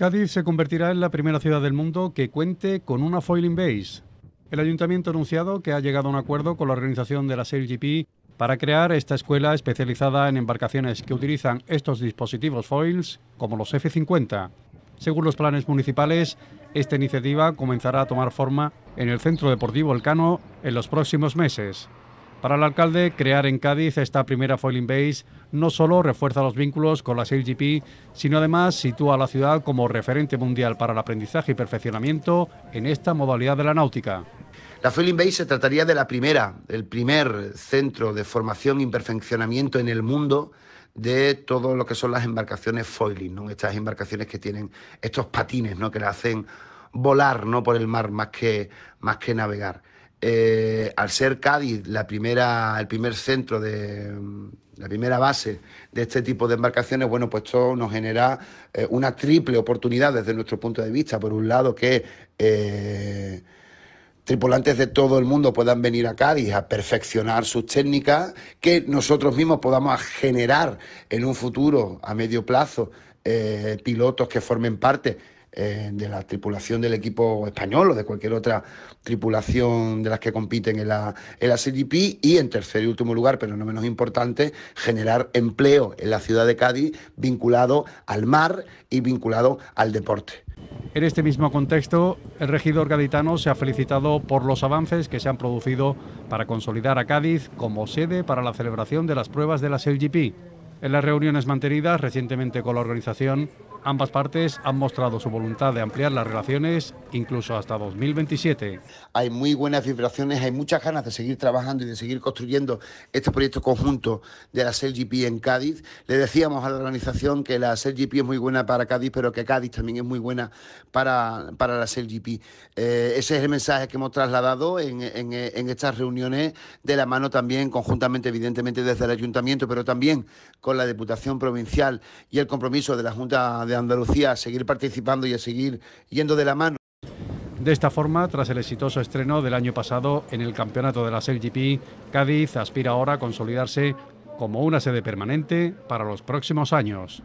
Cádiz se convertirá en la primera ciudad del mundo que cuente con una foiling base. El ayuntamiento ha anunciado que ha llegado a un acuerdo con la organización de la SailGP para crear esta escuela especializada en embarcaciones que utilizan estos dispositivos foils como los F-50. Según los planes municipales, esta iniciativa comenzará a tomar forma en el Centro Deportivo Elcano en los próximos meses. Para el alcalde, crear en Cádiz esta primera foiling base no solo refuerza los vínculos con la LGP, sino además sitúa a la ciudad como referente mundial para el aprendizaje y perfeccionamiento en esta modalidad de la náutica. La Foiling Base se trataría de la primera, el primer centro de formación y perfeccionamiento en el mundo de todo lo que son las embarcaciones foiling, estas embarcaciones que tienen estos patines ¿no? que la hacen volar ¿no? por el mar más que, más que navegar. Eh, al ser Cádiz la primera, el primer centro de la primera base de este tipo de embarcaciones, bueno, pues esto nos genera eh, una triple oportunidad desde nuestro punto de vista. Por un lado, que eh, tripulantes de todo el mundo puedan venir a Cádiz a perfeccionar sus técnicas, que nosotros mismos podamos generar en un futuro, a medio plazo, pilotos que formen parte eh, de la tripulación del equipo español o de cualquier otra tripulación de las que compiten en la, en Y en tercer y último lugar, pero no menos importante, generar empleo en la ciudad de Cádiz vinculado al mar y vinculado al deporte. En este mismo contexto, el regidor gaditano se ha felicitado por los avances que se han producido para consolidar a Cádiz como sede para la celebración de las pruebas de la LGP. En las reuniones mantenidas recientemente con la organización, ambas partes han mostrado su voluntad de ampliar las relaciones incluso hasta 2027. Hay muy buenas vibraciones, hay muchas ganas de seguir trabajando y de seguir construyendo este proyecto conjunto de la SELGP en Cádiz. Le decíamos a la organización que la SELGP es muy buena para Cádiz, pero que Cádiz también es muy buena para, para la SELGP. Eh, ese es el mensaje que hemos trasladado en, en estas reuniones de la mano también conjuntamente, evidentemente, desde el ayuntamiento, pero también con la Diputación Provincial y el compromiso de la Junta de Andalucía a seguir participando y a seguir yendo de la mano. De esta forma, tras el exitoso estreno del año pasado en el campeonato de las LGP, Cádiz aspira ahora a consolidarse como una sede permanente para los próximos años.